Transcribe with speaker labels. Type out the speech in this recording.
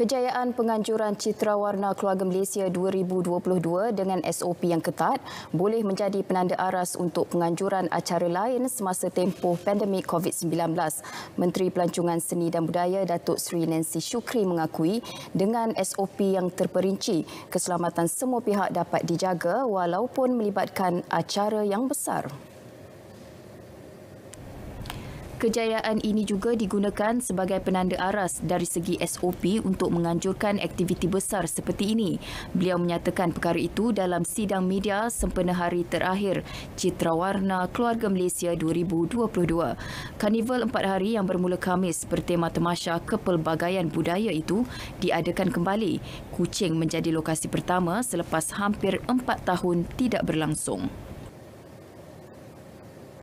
Speaker 1: Kejayaan penganjuran citra warna keluarga Malaysia 2022 dengan SOP yang ketat boleh menjadi penanda aras untuk penganjuran acara lain semasa tempoh pandemik COVID-19. Menteri Pelancongan Seni dan Budaya Datuk Seri Nancy Shukri mengakui dengan SOP yang terperinci, keselamatan semua pihak dapat dijaga walaupun melibatkan acara yang besar. Kejayaan ini juga digunakan sebagai penanda aras dari segi SOP untuk menganjurkan aktiviti besar seperti ini. Beliau menyatakan perkara itu dalam sidang media sempena hari terakhir Citra Warna Keluarga Malaysia 2022. Karnival empat hari yang bermula Khamis bertema temasha kepelbagaian budaya itu diadakan kembali. Kucing menjadi lokasi pertama selepas hampir empat tahun tidak berlangsung.